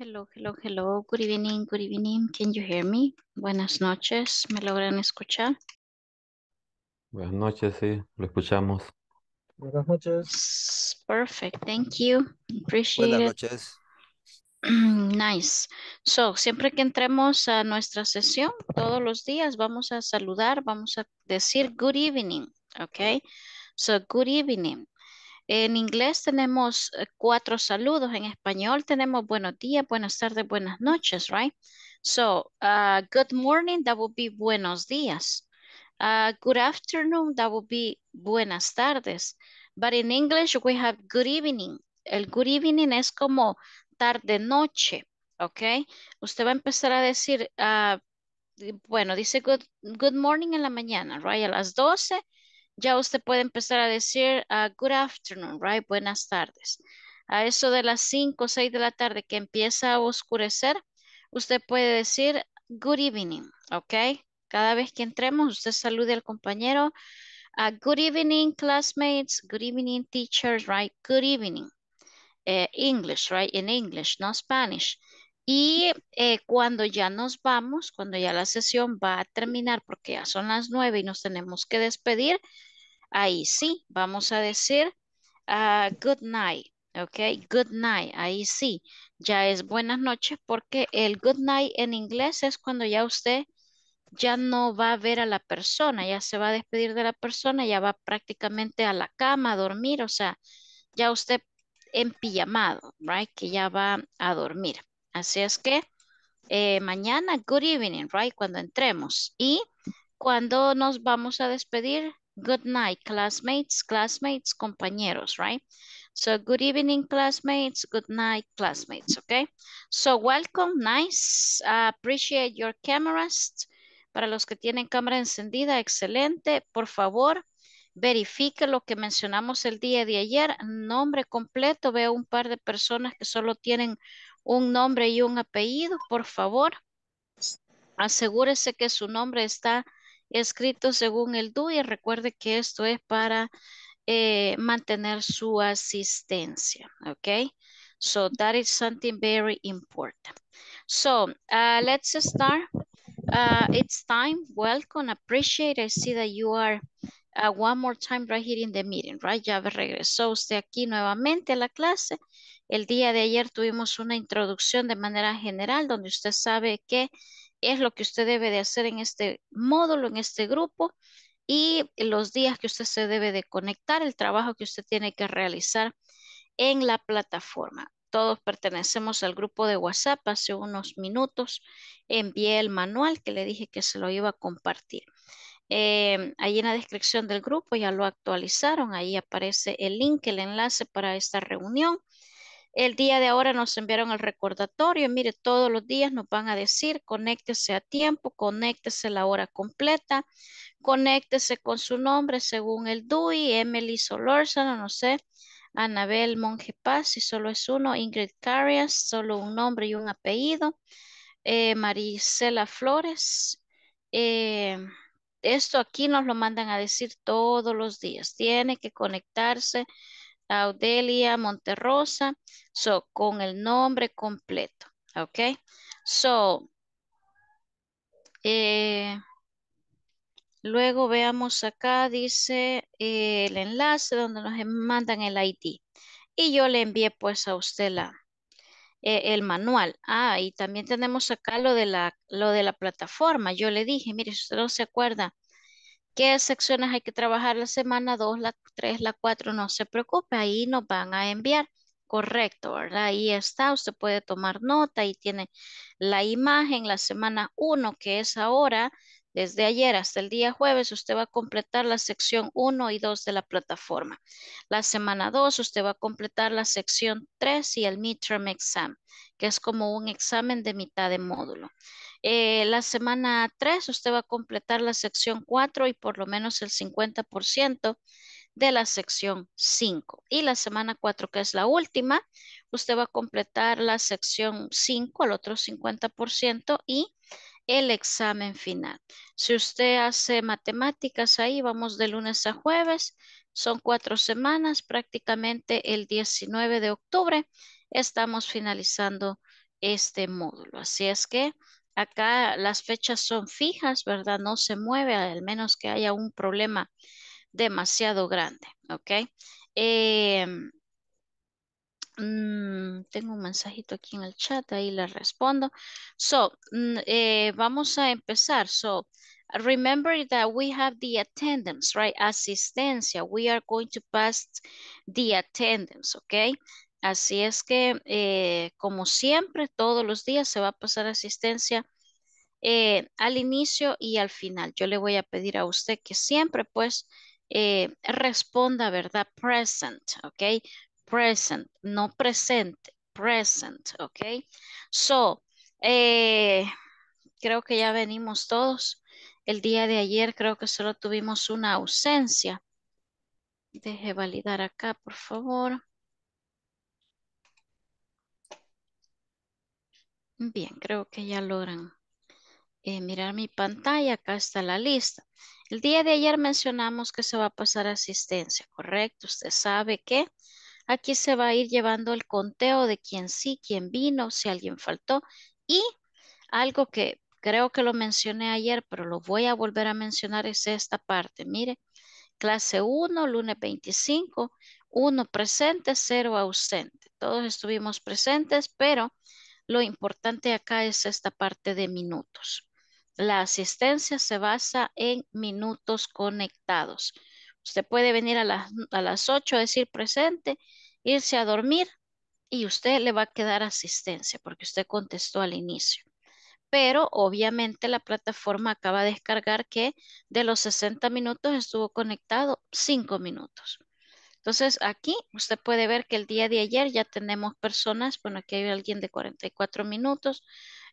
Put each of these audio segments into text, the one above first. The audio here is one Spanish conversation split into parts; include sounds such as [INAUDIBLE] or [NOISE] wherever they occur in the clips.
Hello, hello, hello. Good evening, good evening. Can you hear me? Buenas noches. ¿Me logran escuchar? Buenas noches, sí, lo escuchamos. Buenas noches. Perfect, thank you. Appreciate Buenas noches. It. [CLEARS THROAT] Nice. So, siempre que entremos a nuestra sesión, todos los días vamos a saludar, vamos a decir good evening, okay? So, good evening. En inglés tenemos eh, cuatro saludos. En español tenemos buenos días, buenas tardes, buenas noches, right? So, uh, good morning, that would be buenos días. Uh, good afternoon, that would be buenas tardes. But in English, we have good evening. El good evening es como tarde, noche, ¿ok? Usted va a empezar a decir, uh, bueno, dice good, good morning en la mañana, right? A las 12 ya usted puede empezar a decir uh, good afternoon, right? Buenas tardes. A eso de las 5 o 6 de la tarde que empieza a oscurecer, usted puede decir good evening, ¿ok? Cada vez que entremos, usted salude al compañero. Ah, good evening, classmates. Good evening, teachers, right? Good evening. Eh, English, right? In English, no Spanish. Y eh, cuando ya nos vamos, cuando ya la sesión va a terminar, porque ya son las 9 y nos tenemos que despedir, Ahí sí, vamos a decir ah, good night. Ok, good night. Ahí sí, ya es buenas noches porque el good night en inglés es cuando ya usted ya no va a ver a la persona, ya se va a despedir de la persona, ya va prácticamente a la cama a dormir, o sea, ya usted en pijamado, right? Que ya va a dormir. Así es que eh, mañana, good evening, right? Cuando entremos. Y cuando nos vamos a despedir, good night, classmates, classmates, compañeros, right? So good evening, classmates, good night, classmates, okay? So welcome, nice, uh, appreciate your cameras. Para los que tienen cámara encendida, excelente. Por favor, verifique lo que mencionamos el día de ayer, nombre completo. Veo un par de personas que solo tienen un nombre y un apellido, por favor. Asegúrese que su nombre está escrito según el DUI. Recuerde que esto es para eh, mantener su asistencia, ¿ok? So that is something very important. So uh, let's start. Uh, it's time. Welcome. Appreciate. I see that you are uh, one more time right here in the meeting, right? Ya regresó usted aquí nuevamente a la clase. El día de ayer tuvimos una introducción de manera general donde usted sabe que es lo que usted debe de hacer en este módulo, en este grupo y los días que usted se debe de conectar, el trabajo que usted tiene que realizar en la plataforma. Todos pertenecemos al grupo de WhatsApp. Hace unos minutos envié el manual que le dije que se lo iba a compartir. Eh, ahí en la descripción del grupo ya lo actualizaron. Ahí aparece el link, el enlace para esta reunión. El día de ahora nos enviaron el recordatorio. Mire, todos los días nos van a decir, conéctese a tiempo, conéctese la hora completa, conéctese con su nombre según el DUI, Emily Solórzano, no sé, Anabel Monge Paz, si solo es uno, Ingrid Carias, solo un nombre y un apellido, eh, Marisela Flores. Eh, esto aquí nos lo mandan a decir todos los días. Tiene que conectarse Audelia Monterrosa. So, con el nombre completo. Ok. So, eh, luego veamos acá, dice eh, el enlace donde nos mandan el ID. Y yo le envié pues a usted la, eh, el manual. Ah, y también tenemos acá lo de, la, lo de la plataforma. Yo le dije, mire, si usted no se acuerda qué secciones hay que trabajar la semana 2, la 3, la 4, no se preocupe, ahí nos van a enviar. Correcto, ¿verdad? Ahí está, usted puede tomar nota y tiene la imagen, la semana 1, que es ahora, desde ayer hasta el día jueves, usted va a completar la sección 1 y 2 de la plataforma. La semana 2, usted va a completar la sección 3 y el midterm exam, que es como un examen de mitad de módulo. Eh, la semana 3 usted va a completar la sección 4 y por lo menos el 50% de la sección 5. Y la semana 4, que es la última, usted va a completar la sección 5, el otro 50% y el examen final. Si usted hace matemáticas ahí, vamos de lunes a jueves, son cuatro semanas, prácticamente el 19 de octubre estamos finalizando este módulo. Así es que Acá las fechas son fijas, ¿verdad? No se mueve, al menos que haya un problema demasiado grande, ¿ok? Eh, mm, tengo un mensajito aquí en el chat, ahí le respondo. So, mm, eh, vamos a empezar. So, remember that we have the attendance, right? Asistencia. We are going to pass the attendance, ¿ok? Así es que, eh, como siempre, todos los días se va a pasar asistencia eh, al inicio y al final. Yo le voy a pedir a usted que siempre, pues, eh, responda, ¿verdad? Present, ¿ok? Present, no presente, present, ¿ok? So, creo que ya venimos todos. El día de ayer creo que solo tuvimos una ausencia. Deje validar acá, por favor. Bien, creo que ya logran eh, mirar mi pantalla. Acá está la lista. El día de ayer mencionamos que se va a pasar asistencia, ¿correcto? Usted sabe que aquí se va a ir llevando el conteo de quién sí, quién vino, si alguien faltó. Y algo que creo que lo mencioné ayer, pero lo voy a volver a mencionar es esta parte. Mire, clase 1, lunes 25, 1 presente, 0 ausente. Todos estuvimos presentes, pero lo importante acá es esta parte de minutos. La asistencia se basa en minutos conectados. Usted puede venir a las, 8 a decir presente, irse a dormir y usted le va a quedar asistencia porque usted contestó al inicio. Pero obviamente la plataforma acaba de descargar que de los 60 minutos estuvo conectado 5 minutos. Entonces, aquí usted puede ver que el día de ayer ya tenemos personas, bueno, aquí hay alguien de 44 minutos.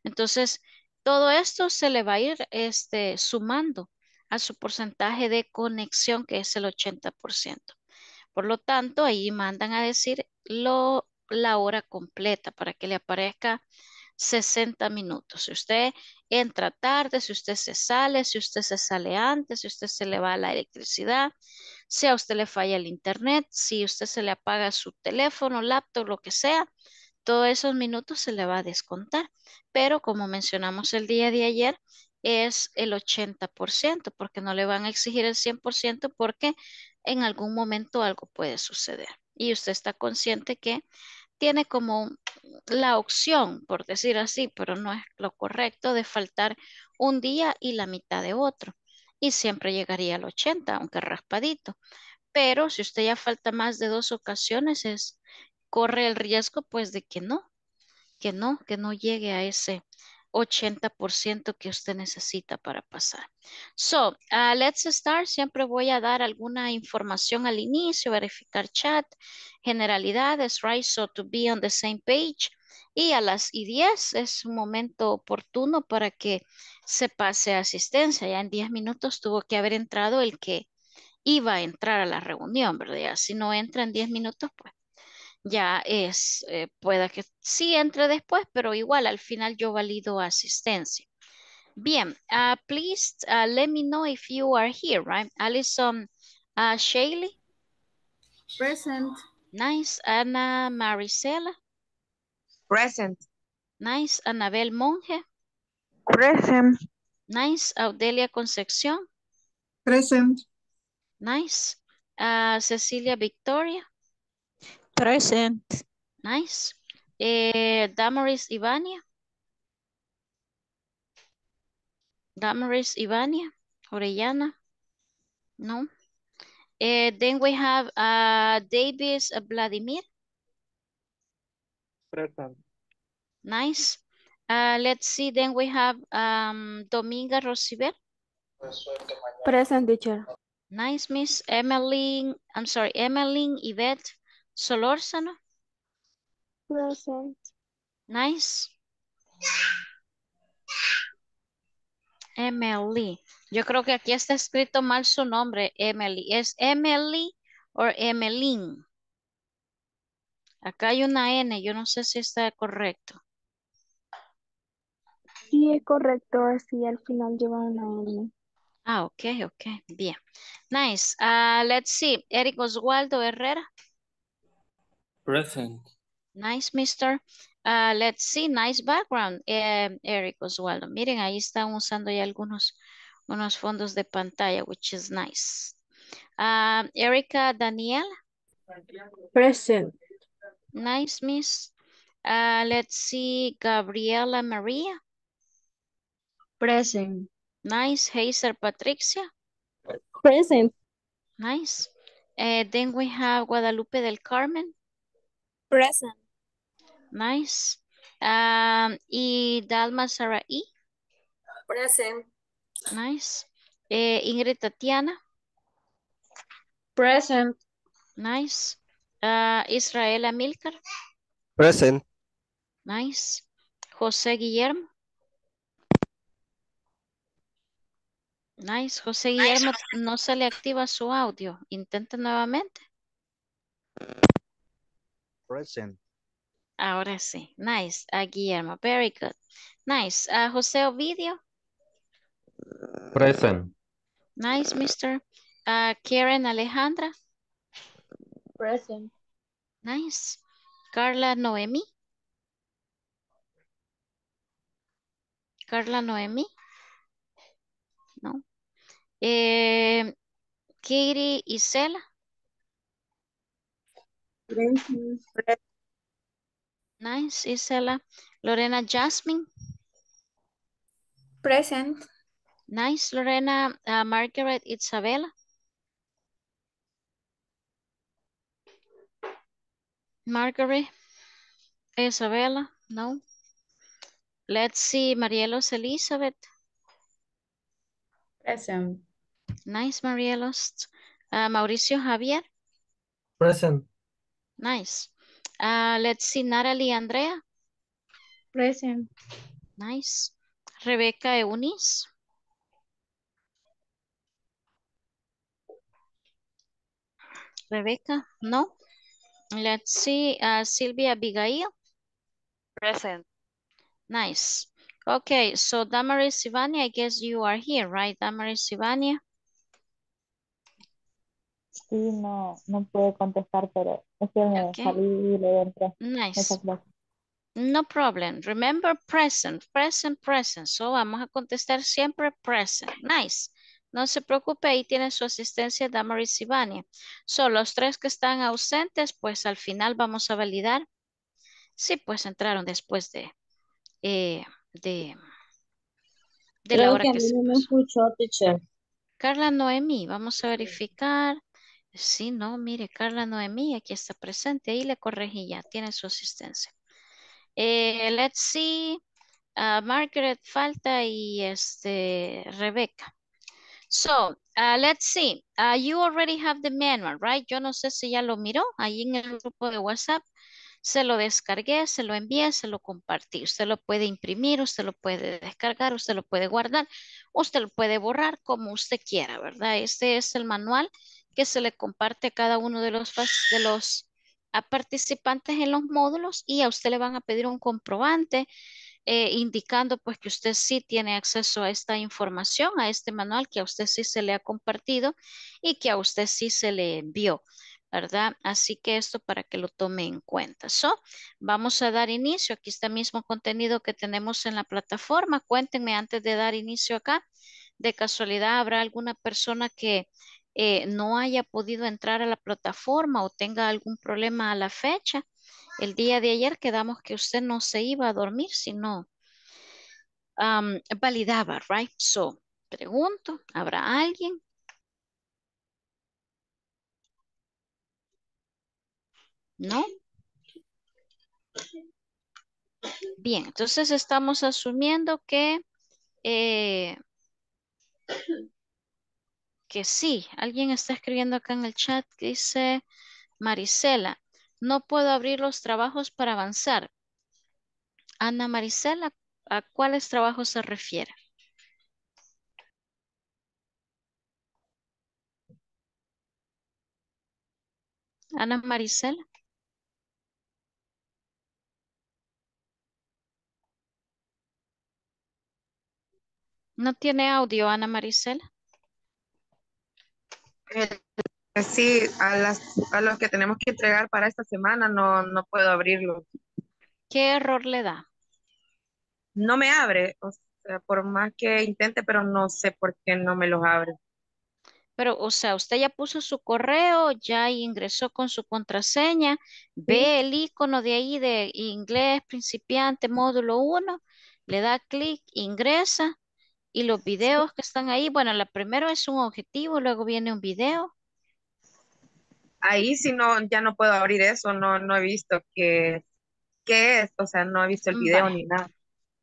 Entonces, todo esto se le va a ir este, sumando a su porcentaje de conexión, que es el 80%. Por lo tanto, ahí mandan a decir la hora completa para que le aparezca 60 minutos. Si usted entra tarde, si usted se sale, si usted se sale antes, si usted se le va a la electricidad, si a usted le falla el internet, si usted se le apaga su teléfono, laptop, lo que sea, todos esos minutos se le va a descontar. Pero como mencionamos el día de ayer, es el 80%, porque no le van a exigir el 100% porque en algún momento algo puede suceder. Y usted está consciente que tiene como la opción, por decir así, pero no es lo correcto, de faltar un día y la mitad de otro siempre llegaría al 80, aunque raspadito. Pero si usted ya falta más de dos ocasiones, es, corre el riesgo pues de que no, que no, que no llegue a ese 80% que usted necesita para pasar. So, ah, let's start. Siempre voy a dar alguna información al inicio, verificar chat, generalidades, right? So, to be on the same page y a las y 10 es un momento oportuno para que se pase asistencia. Ya en 10 minutos tuvo que haber entrado el que iba a entrar a la reunión, ¿verdad? si no entra en 10 minutos, pues ya es, eh, pueda que sí entre después, pero igual al final yo valido asistencia. Bien, ah, please ah, let me know if you are here, right? Alison, ah, Shaley. Present. Nice. Ana Maricela. Present. Nice. Anabel Monge. Present. Nice. Audelia Concepción. Present. Nice. Ah, Cecilia Victoria. Present. Nice. Eh, Damaris Ivania. Damaris Ivania. Orellana. No. Eh, then we have ah, Davis Vladimir. Nice. Uh, let's see, then we have um, Dominga Rosibel. Present teacher. Nice, Miss Emily, I'm sorry, Emily, Yvette Solorzano. Present. Nice. Emily. Yo creo que aquí está escrito mal su nombre, Emily. ¿Es Emily o Emmeline? Acá hay una N, yo no sé si está correcto. Sí, es correcto, así al final lleva una N. Ah, ok, ok, bien. Nice. Ah, let's see, Eric Oswaldo Herrera. Present. Nice, mister. Ah, let's see, nice background, eh, Eric Oswaldo. Miren, ahí están usando ya algunos unos fondos de pantalla, which is nice. Ah, Erika Daniel. Present. Nice, miss. Uh, let's see, Gabriela María. Present. Nice, Heiser Patricia. Present. Nice. Uh, then we have Guadalupe del Carmen. Present. Nice. Um, y Dalma Sarai. Present. Nice. Uh, Ingrid Tatiana. Present. Nice. Ah, Israel Amilcar. Present. Nice. José Guillermo. Nice. José Guillermo, no se le activa su audio. Intenta nuevamente. Present. Ahora sí. Nice. A Guillermo. Very good. Nice. José Ovidio. Present. Nice, mister. Karen Alejandra. Present. Nice. Carla Noemi. Carla Noemi. No. Eh, Katie Isela. Nice, Isela. Lorena Jasmine. Present. Nice, Lorena. Uh, Margaret Isabella Margaret, Isabella, no. Let's see, Marielos, Elizabeth. Present. Nice, Marielos. Uh, Mauricio, Javier. Present. Nice. Uh, let's see, Natalie, Andrea. Present. Nice. Rebecca Eunice. Rebeca, no. Let's see, uh, Sylvia Abigail. Present. Nice. Okay, so Damaris Sivani, I guess you are here, right? Damaris Sivani. Sí, no, no pude contestar, pero es que me okay. salí y le entré. Nice. No problem. Remember present, present, present. So vamos a contestar siempre present. Nice. No se preocupe, ahí tiene su asistencia Damaris Vania. Son los tres que están ausentes, pues al final vamos a validar. Sí, pues entraron después de, eh, de, la hora que, Carla Noemí, vamos a verificar. Sí, no, mire, Carla Noemí aquí está presente. Ahí le corregí ya, tiene su asistencia. Eh, let's see. Ah, Margaret falta y este Rebeca. So, uh, let's see. Uh, you already have the manual, right? Yo no sé si ya lo miró ahí en el grupo de WhatsApp. Se lo descargué, se lo envié, se lo compartí. Usted lo puede imprimir, usted lo puede descargar, usted lo puede guardar, usted lo puede borrar como usted quiera, ¿verdad? Este es el manual que se le comparte a cada uno de los, de los participantes en los módulos y a usted le van a pedir un comprobante eh, indicando pues que usted sí tiene acceso a esta información, a este manual que a usted sí se le ha compartido y que a usted sí se le envió. ¿verdad? Así que esto para que lo tome en cuenta. So, vamos a dar inicio. Aquí está el mismo contenido que tenemos en la plataforma. Cuéntenme antes de dar inicio acá. De casualidad, ¿habrá alguna persona que eh, no haya podido entrar a la plataforma o tenga algún problema a la fecha? El día de ayer quedamos que usted no se iba a dormir, sino um, validaba, right? So, pregunto, ¿habrá alguien? ¿No? Bien, entonces estamos asumiendo que, eh, que sí, alguien está escribiendo acá en el chat dice Marisela, no puedo abrir los trabajos para avanzar. Ana Marisela, ¿a cuáles trabajos se refiere? Ana Marisela. No tiene audio, Ana Marisela. Eh, pues sí, a, las, a los que tenemos que entregar para esta semana no, puedo abrirlo. ¿Qué error le da? No me abre, o sea, por más que intente, pero no sé por qué no me los abre. Pero, o sea, usted ya puso su correo, ya ingresó con su contraseña, ve el icono de ahí de inglés principiante módulo 1, le da clic, ingresa, y los videos que están ahí, bueno, la primero es un objetivo, luego viene un video, ahí sí no, ya no puedo abrir eso, no, no he visto qué, qué es, o sea, no he visto el video ni nada.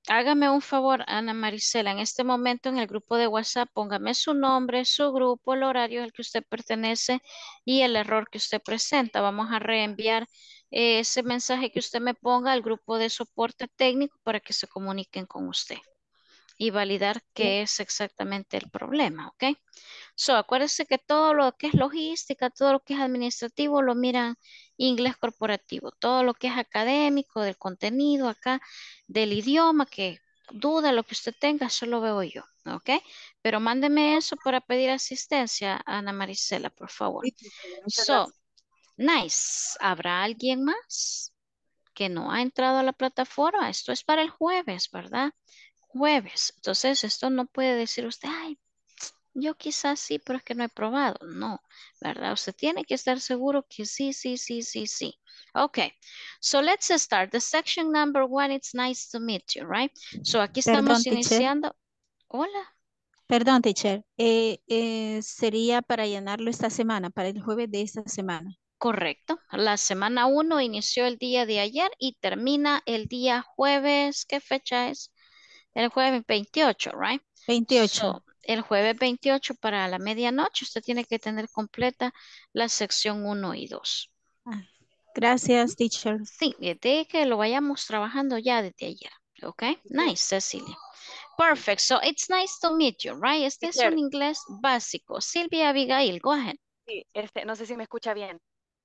Hágame un favor, Ana Marisela, en este momento en el grupo de WhatsApp póngame su nombre, su grupo, el horario al que usted pertenece y el error que usted presenta. Vamos a reenviar eh, ese mensaje que usted me ponga al grupo de soporte técnico para que se comuniquen con usted y validar qué es exactamente el problema, ¿ok? So, acuérdense que todo lo que es logística, todo lo que es administrativo, lo miran inglés corporativo. Todo lo que es académico, del contenido acá, del idioma, que duda lo que usted tenga, eso lo veo yo, ¿ok? Pero mándeme eso para pedir asistencia, Ana Marisela, por favor. so, nice. ¿Habrá alguien más? que no ha entrado a la plataforma. Esto es para el jueves, ¿verdad? jueves. Entonces, esto no puede decir usted, ay, yo quizás sí, pero es que no he probado. No, ¿verdad? Usted tiene que estar seguro que sí, sí, sí, sí, sí. Okay, so let's start. The section number one, it's nice to meet you, right? So aquí estamos iniciando. Hola. Perdón, teacher. Eh, eh, sería para llenarlo esta semana, para el jueves de esta semana. Correcto. La semana uno inició el día de ayer y termina el día jueves. ¿Qué fecha es? El jueves 28, right? 28. el jueves 28 para la medianoche usted tiene que tener completa la sección 1 y 2. Ah, gracias, teacher. Sí, de que lo vayamos trabajando ya desde ayer. Ok. nice, Cecilia. Perfect. So it's nice to meet you, right? Este es un inglés básico. Silvia Abigail, go ahead. Sí, este, no sé si me escucha bien.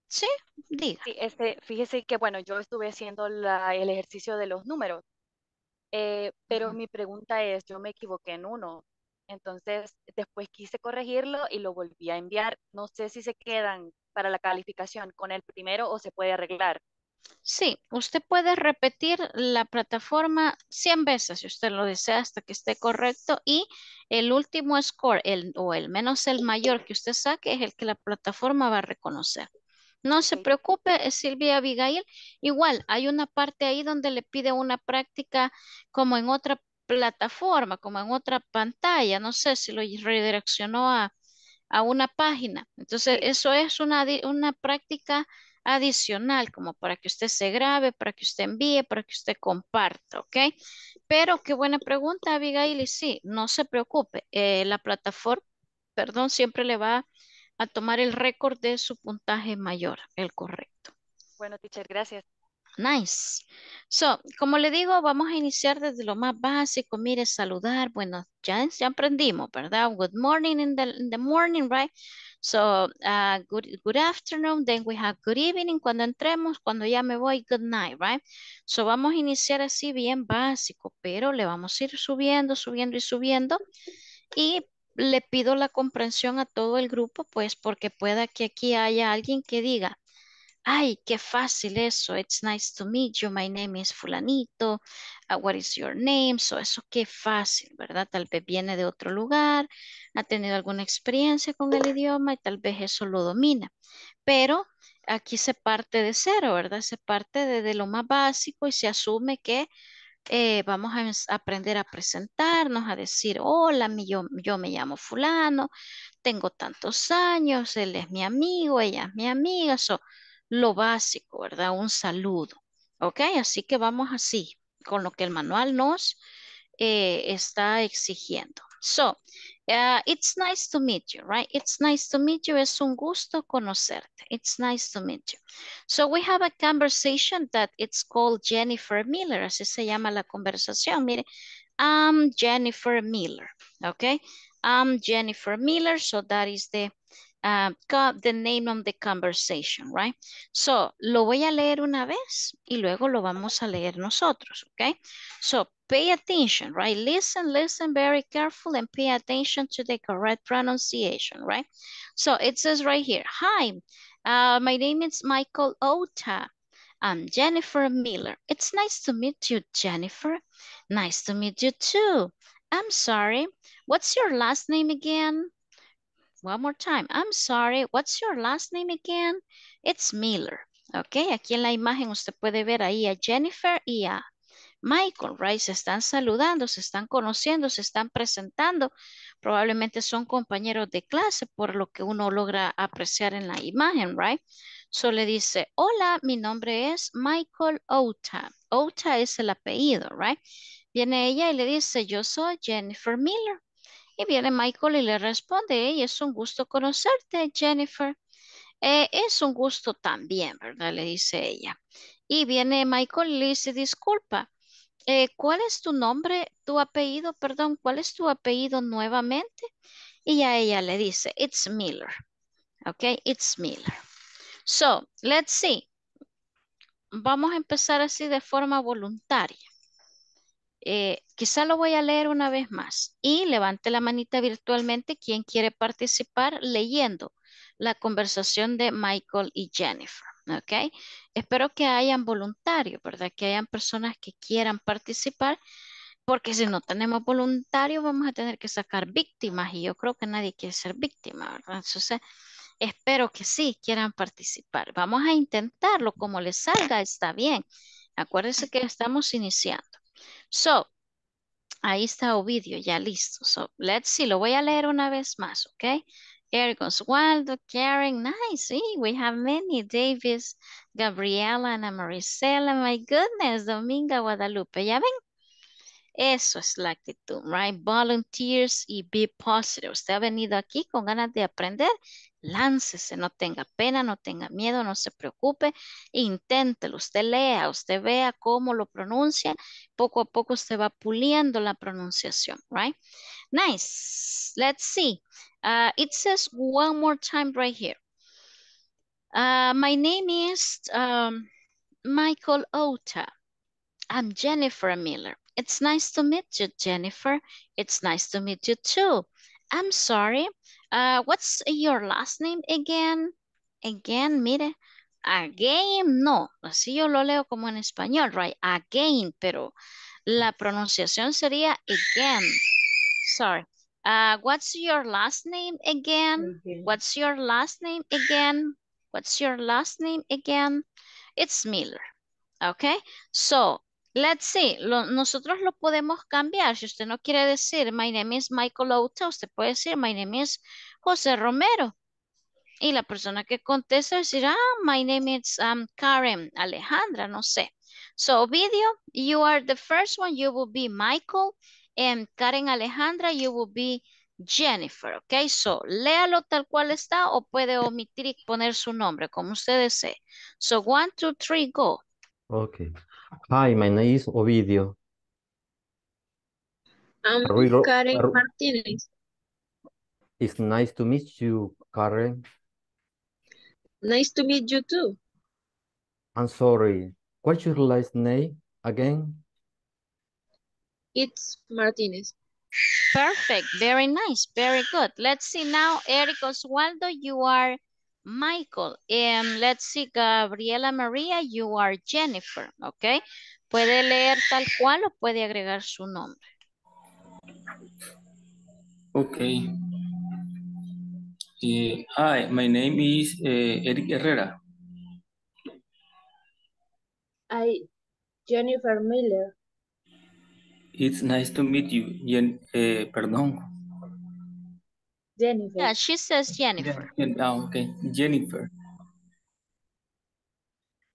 Sí, diga. Sí, este, fíjese que, bueno, yo estuve haciendo la, el ejercicio de los números eh, pero mi pregunta es, yo me equivoqué en uno, entonces después quise corregirlo y lo volví a enviar. No sé si se quedan para la calificación con el primero o se puede arreglar. Sí, usted puede repetir la plataforma 100 veces si usted lo desea hasta que esté correcto y el último score el, o el menos el mayor que usted saque es el que la plataforma va a reconocer. No se preocupe, Silvia Abigail. Igual, hay una parte ahí donde le pide una práctica como en otra plataforma, como en otra pantalla. No sé si lo redireccionó a, una página. Entonces, eso es una, una práctica adicional, como para que usted se grabe, para que usted envíe, para que usted comparta, ¿ok? Pero qué buena pregunta, Abigail, y sí, no se preocupe, eh, la plataforma, perdón, siempre le va a a tomar el récord de su puntaje mayor, el correcto. Bueno, teacher, gracias. Nice. So, como le digo, vamos a iniciar desde lo más básico. Mire, saludar. Bueno, ya, ya aprendimos, ¿verdad? Good morning in the, morning, right? So, uh, good, good afternoon. Then we have good evening. Cuando entremos, cuando ya me voy, good night, right? So, vamos a iniciar así bien básico, pero le vamos a ir subiendo, subiendo y subiendo. Y le pido la comprensión a todo el grupo, pues porque pueda que aquí haya alguien que diga, ay, qué fácil eso, it's nice to meet you, my name is fulanito, uh, what is your name, so eso qué fácil, ¿verdad? Tal vez viene de otro lugar, ha tenido alguna experiencia con el idioma y tal vez eso lo domina, pero aquí se parte de cero, ¿verdad? Se parte de lo más básico y se asume que eh, vamos a aprender a presentarnos, a decir, hola, yo, me llamo fulano, tengo tantos años, él es mi amigo, ella es mi amiga, eso, lo básico, ¿verdad? Un saludo, ¿ok? Así que vamos así, con lo que el manual nos eh, está exigiendo. So, Ah, it's nice to meet you, right? It's nice to meet you. Es un gusto conocerte. It's nice to meet you. So we have a conversation that it's called Jennifer Miller. Así se llama la conversación. Mire, I'm Jennifer Miller, okay? I'm Jennifer Miller. So that is the, uh, the name of the conversation, right? So lo voy a leer una vez y luego lo vamos a leer nosotros, okay? So pay attention, right? Listen, listen very careful, and pay attention to the correct pronunciation, right? So it says right here, hi, uh, my name is Michael Ota. I'm Jennifer Miller. It's nice to meet you, Jennifer. Nice to meet you too. I'm sorry. What's your last name again? One more time. I'm sorry. What's your last name again? It's Miller. Ok, aquí en la imagen usted puede ver ahí a Jennifer y a Michael, ¿verdad? Se están saludando, se están conociendo, se están presentando. Probablemente son compañeros de clase por lo que uno logra apreciar en la imagen, right? So le dice, hola, mi nombre es Michael Ota. Ota es el apellido, right? Viene ella y le dice, yo soy Jennifer Miller. Y viene Michael y le responde, hey, es un gusto conocerte, Jennifer. Eh, es un gusto también, ¿verdad? Le dice ella. Y viene Michael y le dice, disculpa, eh, ¿cuál es tu nombre, tu apellido, perdón, cuál es tu apellido nuevamente? Y ya ella le dice, it's Miller. Ok, it's Miller. So, let's see. Vamos a empezar así de forma voluntaria. Eh, quizá lo voy a leer una vez más. Y levante la manita virtualmente quien quiere participar leyendo la conversación de Michael y Jennifer. ¿ok? Espero que hayan voluntarios, ¿verdad? Que hayan personas que quieran participar, porque si no tenemos voluntarios vamos a tener que sacar víctimas y yo creo que nadie quiere ser víctima, ¿verdad? Entonces, espero que sí quieran participar. Vamos a intentarlo, como les salga está bien. Acuérdense que estamos iniciando. So, ahí está Ovidio, ya listo. So, let's see, lo voy a leer una vez más, ¿ok? Eric Oswaldo, Karen, nice. we have many. Davis, Gabriela, Ana Maricela, My goodness, Dominga, Guadalupe. ¿Ya ven? Eso es la actitud, right? Volunteers y be positive. Usted ha venido aquí con ganas de aprender. Láncese, no tenga pena, no tenga miedo, no se preocupe. Inténtelo, usted lea, usted vea cómo lo pronuncia. Poco a poco usted va puliendo la pronunciación, right? Nice. Let's see. Uh, it says one more time right here. Uh, my name is um, Michael Ota. I'm Jennifer Miller. It's nice to meet you, Jennifer. It's nice to meet you too. I'm sorry. Uh, what's your last name again? Again, mire. Again, no. Así yo lo leo como en español, right? Again, pero la pronunciación sería again. sorry. Uh, what's your last name again? What's your last name again? What's your last name again? It's Miller. Okay, so let's see. nosotros lo podemos cambiar. Si usted no quiere decir my name is Michael Ota, usted puede decir my name is José Romero. Y la persona que contesta decir, ah, my name is um, Karen Alejandra, no sé. So video, you are the first one, you will be Michael. And em, Karen Alejandra, you will be Jennifer. Ok, so léalo tal cual está o puede omitir y poner su nombre, como ustedes desee. So one, two, three, go. Okay. Hi, my name is Ovidio. I'm Karen Martínez, Martinez. It's nice to meet you, Karen. Nice to meet you too. I'm sorry. What's your last name again? It's Martinez. Perfect. Very nice. Very good. Let's see now, Eric Oswaldo, you are Michael. Um, let's see, Gabriela María, you are Jennifer. Okay. Puede leer tal cual o puede agregar su nombre. Okay. Eh, hi, my name is eh, Eric Herrera. Jennifer Miller. It's nice to meet you, Jen, eh, perdón. Jennifer. Yeah, she says Jennifer. Yeah, ah, okay, Jennifer.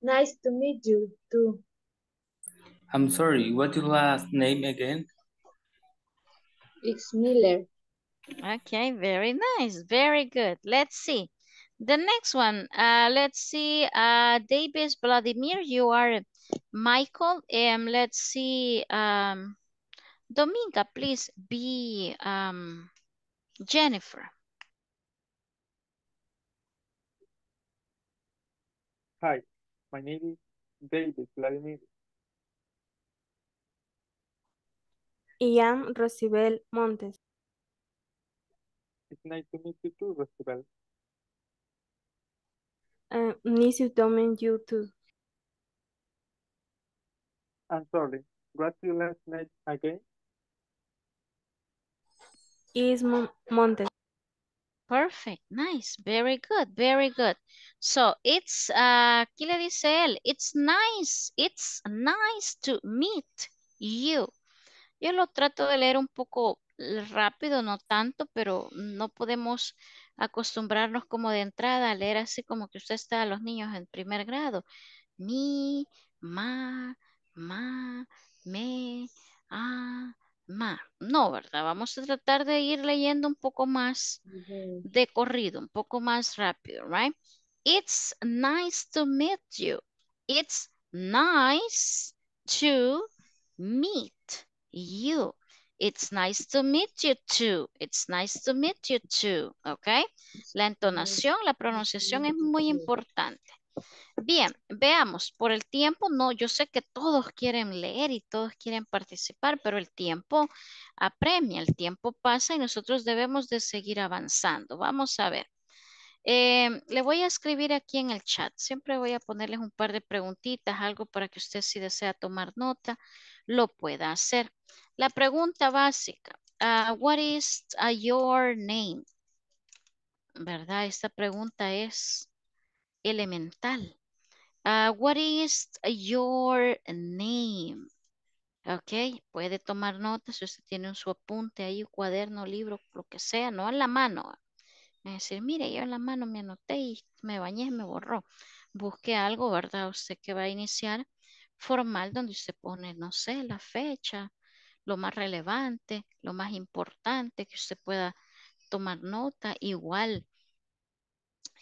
Nice to meet you too. I'm sorry, what's your last name again? It's Miller. Okay, very nice, very good. Let's see. The next one, uh, let's see, uh, Davis Vladimir, you are Michael. Um, let's see, um, Dominga, please be um, Jennifer. Hi, my name is David Vladimir. Ian Rosibel Montes. It's nice to meet you too, Rosibel. Uh, nice to meet you too. I'm sorry, what's your last night again? is Montes Perfect, nice, very good, very good. So, it's, uh, ¿qué le dice él? It's nice, it's nice to meet you. Yo lo trato de leer un poco rápido, no tanto, pero no podemos acostumbrarnos como de entrada a leer así como que usted está a los niños en primer grado. Mi, ma, ma, me, a, no, ¿verdad? Vamos a tratar de ir leyendo un poco más de corrido, un poco más rápido, right? It's nice to meet you. It's nice to meet you. It's nice to meet you too. It's nice to meet you too. ¿Ok? La entonación, la pronunciación es muy importante. Bien, veamos, por el tiempo, no, yo sé que todos quieren leer y todos quieren participar, pero el tiempo apremia, el tiempo pasa y nosotros debemos de seguir avanzando. Vamos a ver. Eh, le voy a escribir aquí en el chat. Siempre voy a ponerles un par de preguntitas, algo para que usted si desea tomar nota, lo pueda hacer. La pregunta básica, ah, what is your name? ¿Verdad? Esta pregunta es elemental. Ah, what is your name? Ok, puede tomar notas si usted tiene un su apunte ahí, cuaderno, libro, lo que sea, no en la mano. Es decir, mire, yo en la mano me anoté y me bañé, me borró. Busque algo, ¿verdad? Usted que va a iniciar formal donde usted pone, no sé, la fecha, lo más relevante, lo más importante que usted pueda tomar nota. Igual,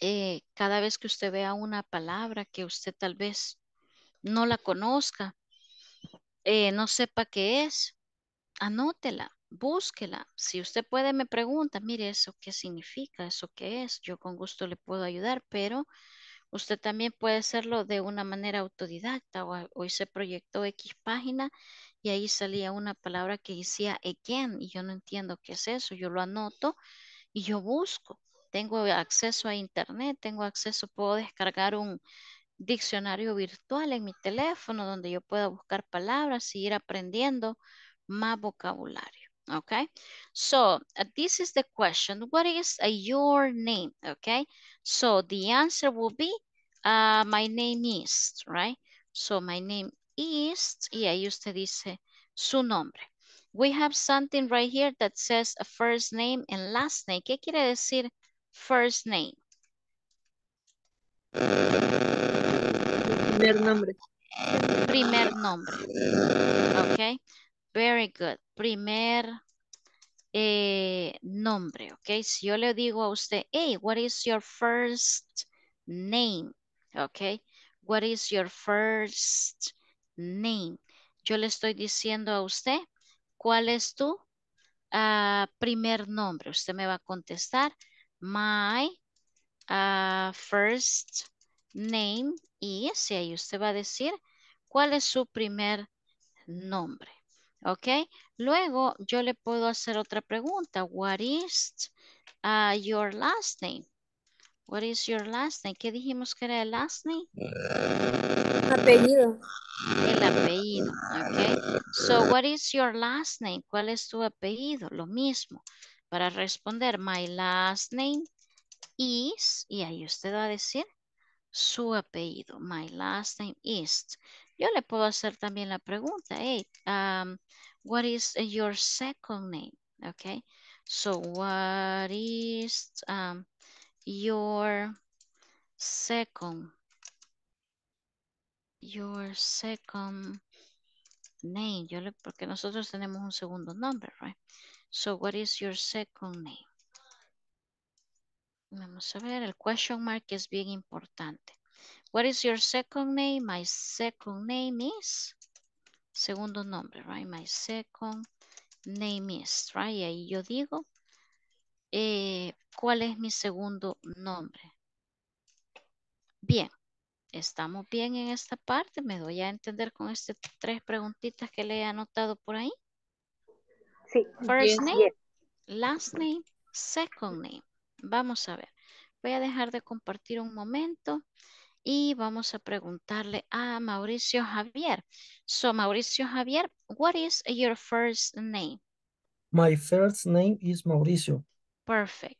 eh, cada vez que usted vea una palabra que usted tal vez no la conozca, eh, no sepa qué es, anótela, búsquela. Si usted puede, me pregunta, mire, ¿eso qué significa? ¿Eso qué es? Yo con gusto le puedo ayudar, pero usted también puede hacerlo de una manera autodidacta. Hoy se proyectó X página y ahí salía una palabra que decía again y yo no entiendo qué es eso. Yo lo anoto y yo busco tengo acceso a internet, tengo acceso, puedo descargar un diccionario virtual en mi teléfono donde yo pueda buscar palabras y ir aprendiendo más vocabulario. Okay, so uh, this is the question. What is your name? Okay, so the answer will be uh, my name is, right? So my name is, y ahí usted dice su nombre. We have something right here that says a first name and last name. ¿Qué quiere decir First name. Primer nombre. Primer nombre. Okay. Very good. Primer eh, nombre. Ok. Si yo le digo a usted, hey, what is your first name? Ok. What is your first name? Yo le estoy diciendo a usted, ¿cuál es tu ah, primer nombre? Usted me va a contestar My uh, first name is, y ahí usted va a decir cuál es su primer nombre. ¿Ok? Luego yo le puedo hacer otra pregunta. What is uh, your last name? What is your last name? ¿Qué dijimos que era el last name? Apellido. El apellido, ok. So, what is your last name? ¿Cuál es tu apellido? Lo mismo. Para responder, my last name is, y ahí usted va a decir su apellido. My last name is. Yo le puedo hacer también la pregunta, hey, um, what is your second name? Okay, so what is um, your second, your second name? Yo le, porque nosotros tenemos un segundo nombre, right? So what is your second name? Vamos a ver, el question mark es bien importante. What is your second name? My second name is, segundo nombre, right? My second name is, right? Y ahí yo digo, eh, ¿cuál es mi segundo nombre? Bien, estamos bien en esta parte. Me doy a entender con estas tres preguntitas que le he anotado por ahí. First name, last name, second name. Vamos a ver. Voy a dejar de compartir un momento y vamos a preguntarle a Mauricio Javier. So, Mauricio Javier, what is your first name? My first name is Mauricio. Perfect.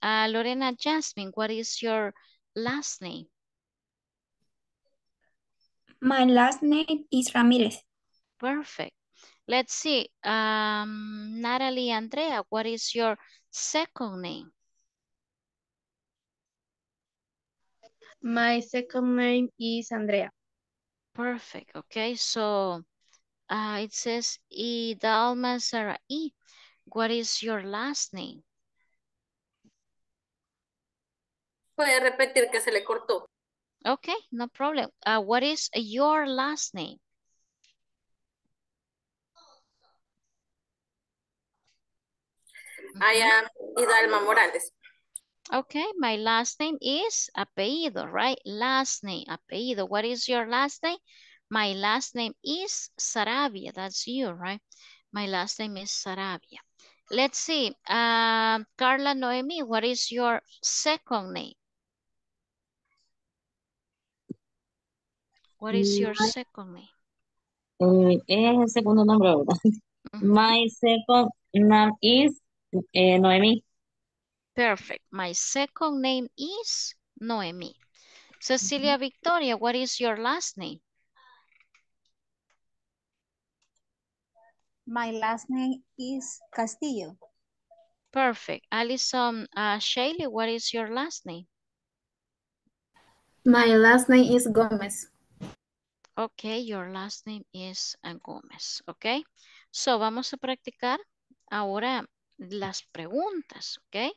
Ah, Lorena Jasmine, what is your last name? My last name is Ramirez. Perfect. Let's see. Um, Natalie Andrea, what is your second name? My second name is Andrea. Perfect. Okay, so uh, it says Idalma Sarai. E. What is your last name? Puede repetir que se le cortó. Okay, no problem. Uh, what is your last name? I am Hidalma Morales. Okay, my last name is apellido, right? Last name, apellido. What is your last name? My last name is Sarabia. That's you, right? My last name is Sarabia. Let's see. Uh, Carla Noemi, what is your second name? What is your my, second name? Um, es el segundo nombre, ¿verdad? Mm -hmm. My second name is Eh, Perfect. My second name is Noemi. Cecilia Victoria, what is your last name? My last name is Castillo. Perfect. Alison uh, Shaley, what is your last name? My last name is Gomez. Okay, your last name is uh, Gomez. Okay, so vamos a practicar ahora las preguntas, ¿ok?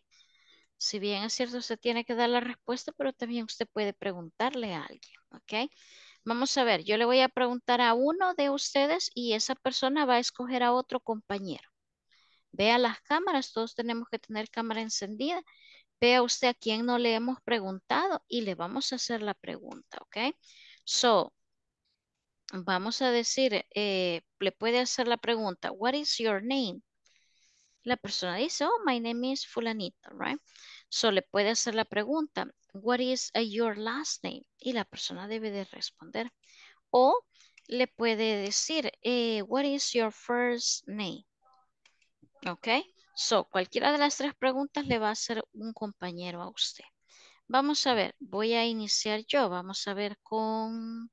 Si bien es cierto, usted tiene que dar la respuesta, pero también usted puede preguntarle a alguien, ¿ok? Vamos a ver, yo le voy a preguntar a uno de ustedes y esa persona va a escoger a otro compañero. Vea las cámaras, todos tenemos que tener cámara encendida. Vea usted a quién no le hemos preguntado y le vamos a hacer la pregunta, ¿ok? So, vamos a decir, eh, le puede hacer la pregunta, what is your name? La persona dice, oh, my name is fulanita, right? So le puede hacer la pregunta, what is your last name? Y la persona debe de responder. O le puede decir, eh, what is your first name? Ok, so cualquiera de las tres preguntas le va a hacer un compañero a usted. Vamos a ver, voy a iniciar yo. Vamos a ver con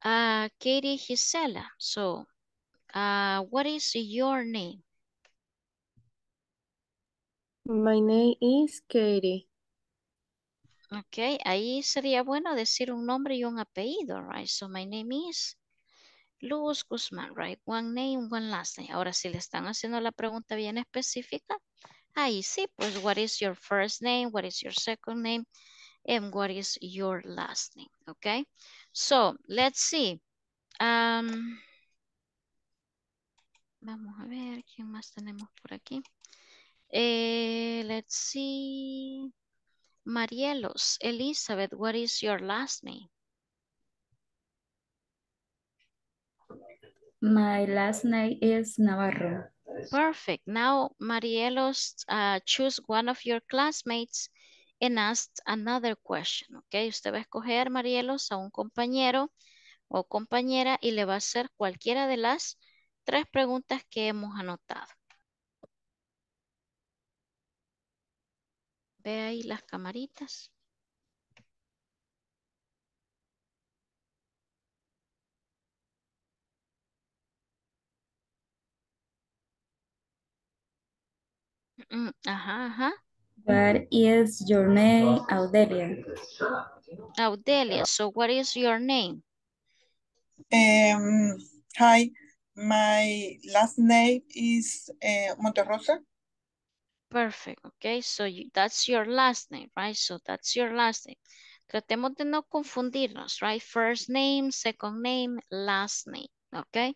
a ah, Katie Gisela. So, uh, what is your name? My name is Katie. Ok, ahí sería bueno decir un nombre y un apellido, right? So my name is Luz Guzmán, right? One name, one last name. Ahora, si le están haciendo la pregunta bien específica, ahí sí, pues what is your first name, what is your second name, and what is your last name, okay? So, let's see. Um, vamos a ver, ¿quién más tenemos por aquí? Eh, let's see. Marielos, Elizabeth, what is your last name? My last name is Navarro. Perfect. Now, Marielos, uh, choose one of your classmates and ask another question. Okay, usted va a escoger, Marielos, a un compañero o compañera y le va a hacer cualquiera de las tres preguntas que hemos anotado. Ve ahí las camaritas. Mm, ajá, ajá. What is your name, Audelia? Audelia, so what is your name? Em, hi, my last name is eh, Monterrosa. Perfect, okay, so that's your last name, right? So that's your last name. Tratemos de no confundirnos, right? First name, second name, last name, okay?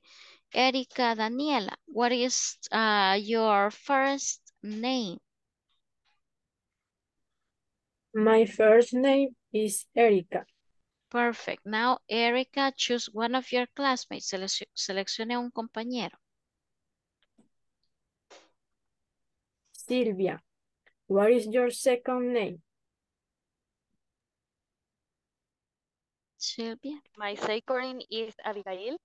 Erika Daniela, what is uh, your first name? My first name is Erika. Perfect. Now, Erika, choose one of your classmates. seleccione un compañero. Sylvia. What is your second name? Sylvia. My second name is Abigail.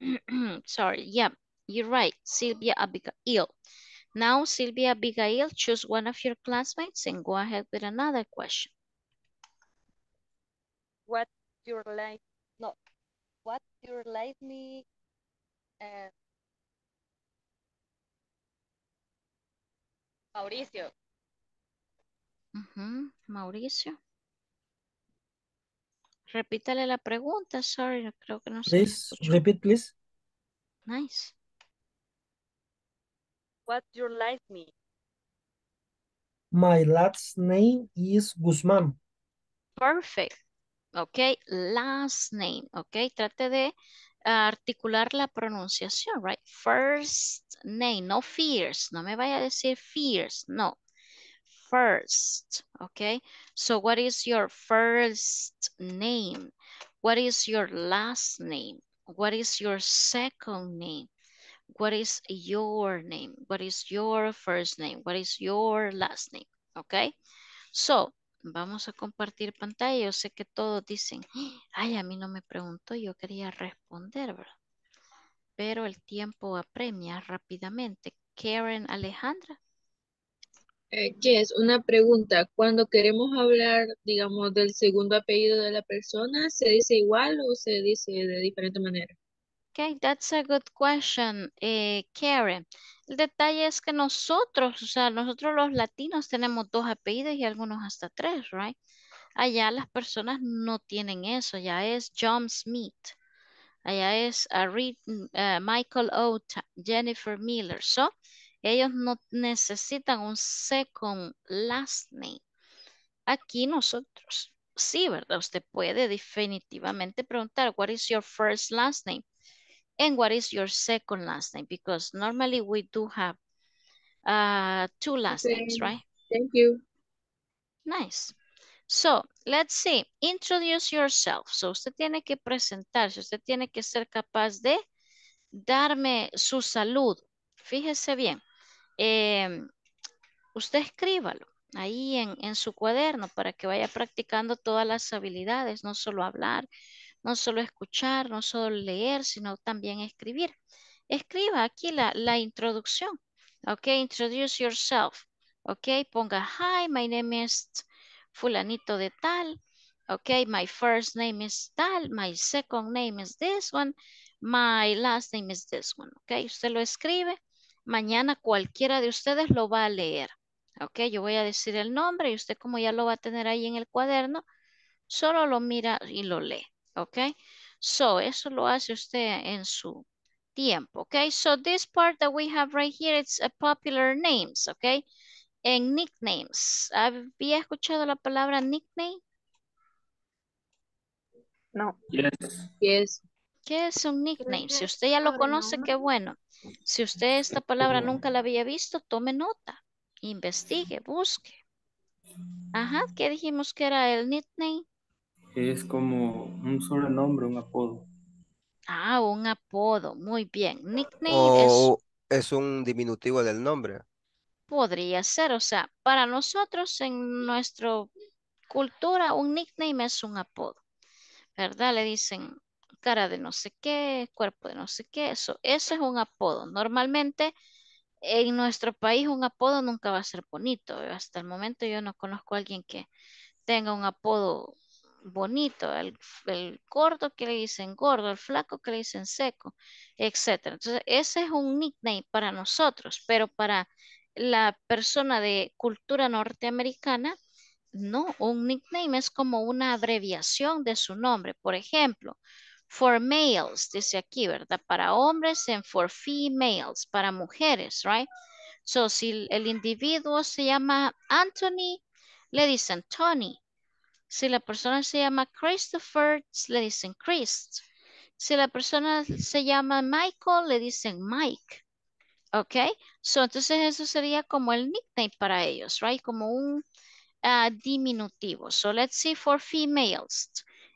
[CLEARS THROAT] Sorry, yeah, you're right, Sylvia Abigail. Now, Sylvia Abigail, choose one of your classmates and go ahead with another question. What your life, no, what your life me Eh, Mauricio. Mauricio. Repítale la pregunta, sorry, creo que no se Please, repeat, please. Nice. What your life me? My last name is Guzmán. Perfect. Ok, last name. Ok, trate de articular la pronunciación, right? First name, no fears, no me vaya a decir fears, no. First, okay? So what is your first name? What is your last name? What is your second name? What is your name? What is your first name? What is your last name? Okay? So Vamos a compartir pantalla. Yo sé que todos dicen, ay, a mí no me preguntó, yo quería responder, Pero el tiempo apremia rápidamente. Karen Alejandra. Eh, es? Una pregunta. Cuando queremos hablar, digamos, del segundo apellido de la persona, ¿se dice igual o se dice de diferente manera? Okay, that's a good question, eh, Karen. El detalle es que nosotros, o sea, nosotros los latinos tenemos dos apellidos y algunos hasta tres, right? Allá las personas no tienen eso, ya es John Smith. Allá es mm, eh, Michael Ota, Jennifer Miller. So, ellos no necesitan un second last name. Aquí nosotros, sí, ¿verdad? Usted puede definitivamente preguntar, what is your first last name? and what is your second last name? Because normally we do have uh, two last names, right? Thank you. Nice. So, let's see. Introduce yourself. So, usted tiene que presentarse. Usted tiene que ser capaz de darme su salud. Fíjese bien. Em, usted escríbalo ahí en, en su cuaderno para que vaya practicando todas las habilidades, no solo hablar, no solo escuchar, no solo leer, sino también escribir. Escriba aquí la, introducción. Ok, introduce yourself. Ok, ponga hi, my name is fulanito de tal. Ok, my first name is tal, my second name is this one, my last name is this one. Ok, usted lo escribe, mañana cualquiera de ustedes lo va a leer. Ok, yo voy a decir el nombre y usted como ya lo va a tener ahí en el cuaderno, solo lo mira y lo lee. ¿ok? So, eso lo hace usted en su tiempo, ¿ok? So, this part that we have right here, it's a popular names, ¿ok? En nicknames, ¿había escuchado la palabra nickname? No. Yes. ¿Qué es un nickname? Si usted ya lo conoce, qué bueno. Si usted esta palabra nunca la había visto, tome nota, investigue, busque. Ajá, ¿qué dijimos que era el nickname? es como un sobrenombre, un apodo. Ah, un apodo, muy bien. Nickname o es... es un diminutivo del nombre. Podría ser, o sea, para nosotros en nuestra cultura un nickname es un apodo, ¿verdad? Le dicen cara de no sé qué, cuerpo de no sé qué, eso, eso es un apodo. Normalmente en nuestro país un apodo nunca va a ser bonito. Hasta el momento yo no conozco a alguien que tenga un apodo bonito, el, gordo que le dicen gordo, el flaco que le dicen seco, etc. Entonces, ese es un nickname para nosotros, pero para la persona de cultura norteamericana, no, un nickname es como una abreviación de su nombre. Por ejemplo, for males, dice aquí, ¿verdad? Para hombres and for females, para mujeres, right? So, si el individuo se llama Anthony, le dicen Tony. Si la persona se llama Christopher, le dicen Chris. Si la persona se llama Michael, le dicen Mike. ¿Ok? So, entonces eso sería como el nickname para ellos, right? Como un ah, diminutivo. So, let's see for females.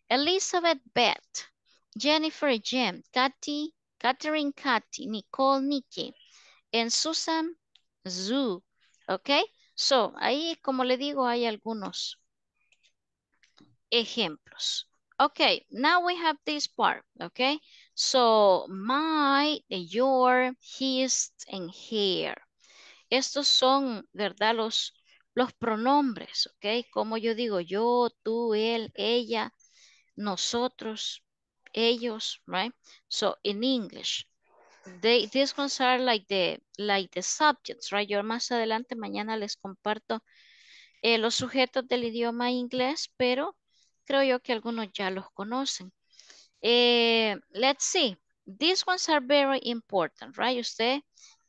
Elizabeth, Beth. Jennifer, Jim, Katy. Catherine, Katy. Nicole, Nikki. And Susan, Zoo. ¿Ok? So, ahí, como le digo, hay algunos ejemplos. Okay, now we have this part, okay? So, my, your, his, and her. Estos son, ¿verdad? Los, los pronombres, ¿ok? Como yo digo yo, tú, él, ella, nosotros, ellos, right? So, in English, they, these ones are like the, subjects, right? Yo más adelante, mañana les comparto eh, los sujetos del idioma inglés, pero creo yo que algunos ya los conocen. Eh, let's see. These ones are very important, right? Usted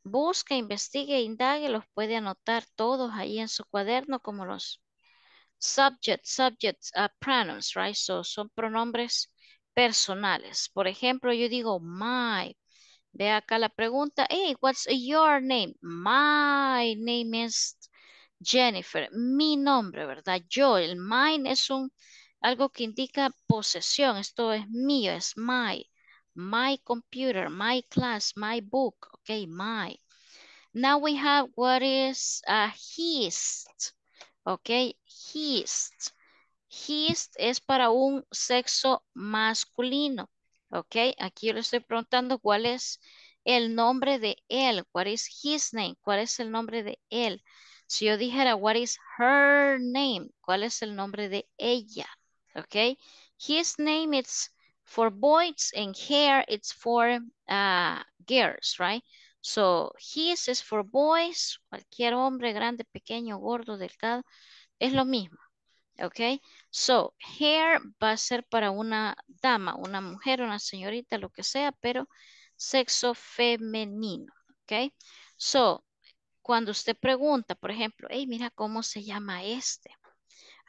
busque, investigue, indague, los puede anotar todos ahí en su cuaderno como los subject, subjects, uh, pronouns, right? son pronombres personales. Por ejemplo, yo digo my. Ve acá la pregunta, hey, what's your name? My name is Jennifer. Mi nombre, ¿verdad? Yo, el mine es un algo que indica posesión. Esto es mío, es my. My computer, my class, my book. ok, my. Now we have what is uh, his. ok, his. His es para un sexo masculino. Ok, aquí yo le estoy preguntando cuál es el nombre de él. What is his name? ¿Cuál es el nombre de él? Si yo dijera, what is her name? ¿Cuál es el nombre de ella? okay? His name is for boys and hair it's for uh, girls, right? So, his is for boys, cualquier hombre, grande, pequeño, gordo, delgado, es lo mismo. ¿ok? So, hair va a ser para una dama, una mujer, una señorita, lo que sea, pero sexo femenino, ¿ok? So, cuando usted pregunta, por ejemplo, hey, mira cómo se llama este.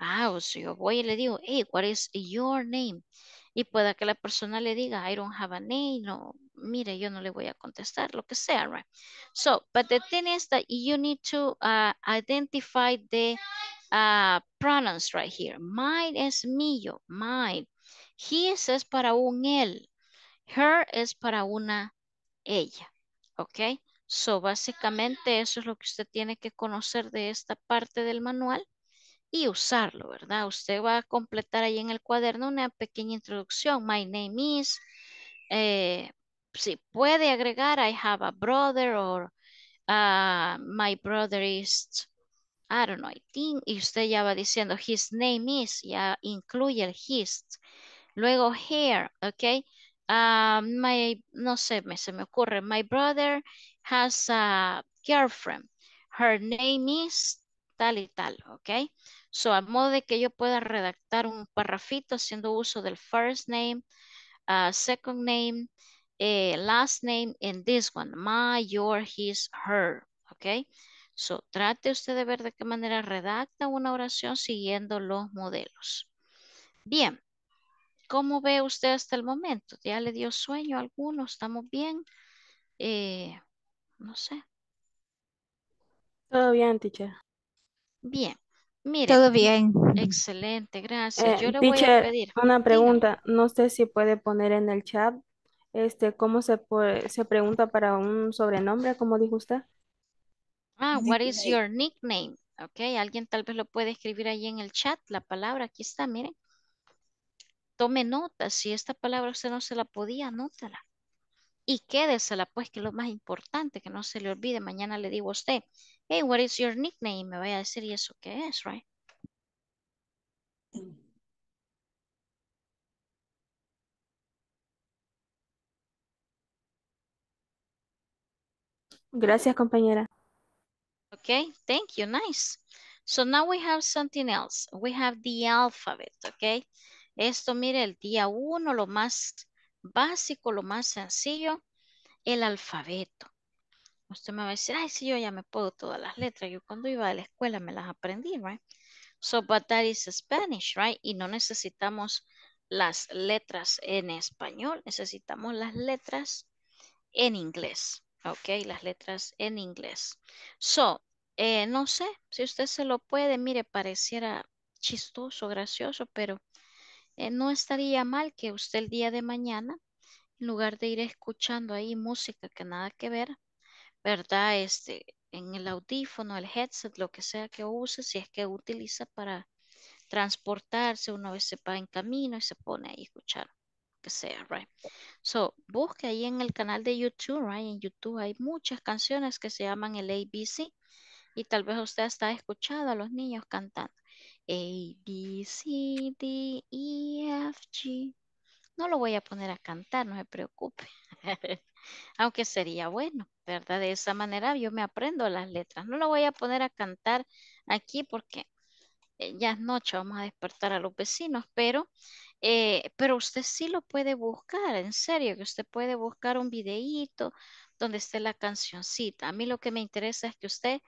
Ah, o yo voy y le digo, hey, what is your name? Y pueda que la persona le diga, I don't have a name, o mire, yo no le voy a contestar, lo que sea, right? So, but the thing is that you need to uh, identify the uh, pronouns right here. Mine es mío, mine. His es para un él. Her es para una ella, ¿ok? So, básicamente eso es lo que usted tiene que conocer de esta parte del manual y usarlo, ¿verdad? Usted va a completar ahí en el cuaderno una pequeña introducción. My name is. Eh, si puede agregar, I have a brother or ah, my brother is, I don't know, I think. Y usted ya va diciendo, his name is, ya incluye el his. Luego here, ¿ok? Ah, my, no sé, se me ocurre, my brother has a girlfriend. Her name is tal y tal, ¿ok? So, a modo de que yo pueda redactar un parrafito haciendo uso del first name, ah, second name, eh, last name, and this one, my, your, his, her, ¿ok? So, trate usted de ver de qué manera redacta una oración siguiendo los modelos. Bien, ¿cómo ve usted hasta el momento? ¿Ya le dio sueño a alguno? ¿Estamos bien? Eh, no sé. Todo bien, teacher. Bien. Mire, Todo bien. excelente, gracias. Eh, Yo le voy a pedir, una pregunta. No sé si puede poner en el chat, este, cómo se, se pregunta para un sobrenombre, como dijo usted. Ah, what is your nickname? Ok, alguien tal vez lo puede escribir ahí en el chat, la palabra, aquí está, miren. Tome nota, si esta palabra usted no se la podía, anótala y quédesela, pues, que lo más importante, que no se le olvide. Mañana le digo a usted, hey, what is your nickname? me vaya a decir, ¿y eso qué es, right? Mm. Gracias, compañera. Okay, thank you, nice. So now we have something else. We have the alphabet, okay? Esto, mire, el día uno, lo más básico, lo más sencillo, el alfabeto. Usted me va a decir, ay, si yo ya me puedo todas las letras. Yo cuando iba a la escuela me las aprendí, right? So, but that is Spanish, right? Y no necesitamos las letras en español, necesitamos las letras en inglés, ok? Las letras en inglés. So, eh, no sé si usted se lo puede, mire, pareciera chistoso, gracioso, pero eh, no estaría mal que usted el día de mañana, en lugar de ir escuchando ahí música que nada que ver, ¿verdad? Este, en el audífono, el headset, lo que sea que use, si es que utiliza para transportarse, una vez se va en camino y se pone ahí a escuchar que sea, right? So, busque ahí en el canal de YouTube, right? En YouTube hay muchas canciones que se llaman el ABC y tal vez usted está escuchando a los niños cantando. A, B, C, D, E, F, G. No lo voy a poner a cantar, no se preocupe. [LAUGHS] Aunque sería bueno, ¿verdad? De esa manera yo me aprendo las letras. No lo voy a poner a cantar aquí porque eh, ya es noche, vamos a despertar a los vecinos, pero, eh, pero usted sí lo puede buscar, en serio, que usted puede buscar un videíto donde esté la cancioncita. A mí lo que me interesa es que usted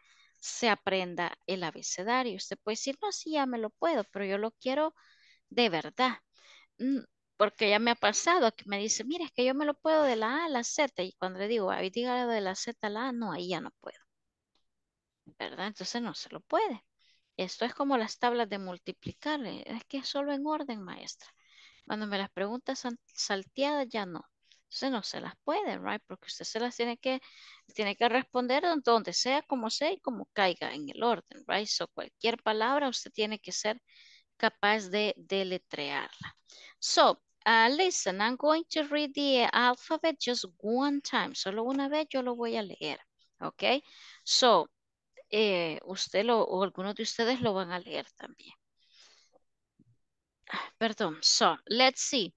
se aprenda el abecedario. Usted puede decir, no, sí, ya me lo puedo, pero yo lo quiero de verdad. Mm, porque ya me ha pasado que me dice, mira, es que yo me lo puedo de la A a la Z. Y cuando le digo, ahí diga de la Z a la A, no, ahí ya no puedo. ¿Verdad? Entonces no se lo puede. Esto es como las tablas de multiplicar. Eh, es que es solo en orden, maestra. Cuando me las preguntas salteadas, ya no. Usted no se las puede, right? Porque usted se las tiene que, tiene que responder donde sea, como sea y como caiga en el orden, right? So cualquier palabra usted tiene que ser capaz de deletrearla. So, uh, listen, I'm going to read the alphabet just one time. Solo una vez yo lo voy a leer, ok? So, eh, usted lo, o algunos de ustedes lo van a leer también. Perdón, so, let's see.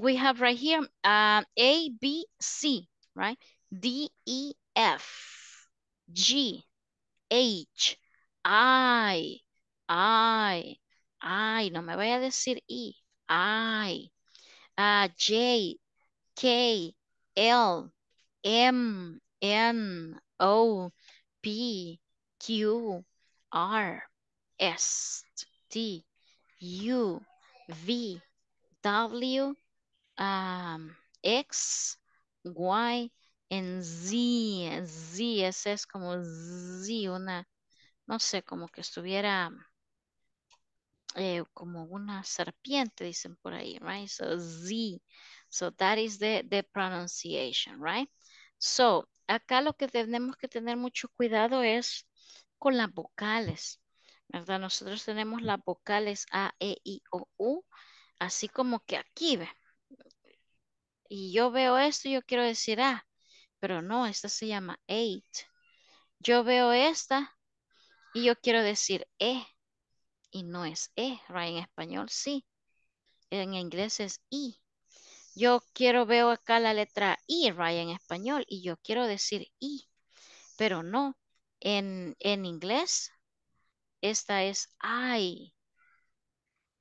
we have right here uh, A, B, C, right? D, E, F, G, H, I, I, I, no me voy a decir I, I, uh, J, K, L, M, N, O, P, Q, R, S, T, U, V, W, X, Y, en Z. Z, ese es como Z, una, no sé, como que estuviera eh, como una serpiente, dicen por ahí, right? So Z. So that is the, the pronunciation, right? So, acá lo que tenemos que tener mucho cuidado es con las vocales, ¿verdad? Nosotros tenemos las vocales A, E, I, O, U, así como que aquí, ¿ve? y yo veo esto, yo quiero decir A, ah, pero no, esta se llama eight. Yo veo esta y yo quiero decir E y no es E, eh", Ryan En español sí, en inglés es I. Yo quiero, veo acá la letra I, right? En español y yo quiero decir I, pero no, en, inglés esta es I.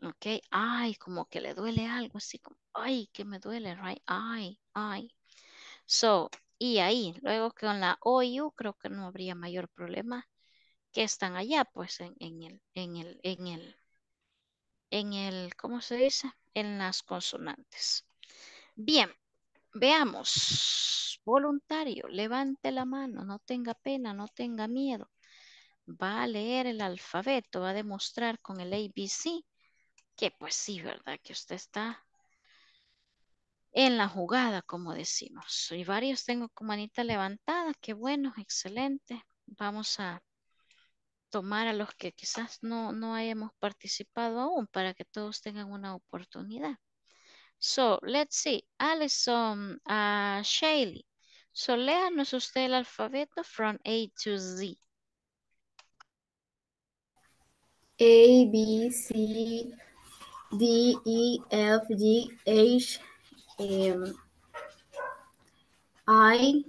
Ok, ay, como que le duele algo así como ay, que me duele, right? Ay, ay. So, y ahí, luego con la O U creo que no habría mayor problema que están allá, pues en, el, en el, en el, en el, ¿cómo se dice? En las consonantes. Bien, veamos. Voluntario, levante la mano, no tenga pena, no tenga miedo. Va a leer el alfabeto, va a demostrar con el ABC que pues sí, ¿verdad? Que usted está en la jugada, como decimos. Y varios tengo con manita levantada, qué bueno, excelente. Vamos a tomar a los que quizás no, hayamos participado aún para que todos tengan una oportunidad. So, let's see. Alison, uh, ah, Shaley. So, léanos usted el alfabeto from A to Z. A, B, C, D, E, F, G, H, um, I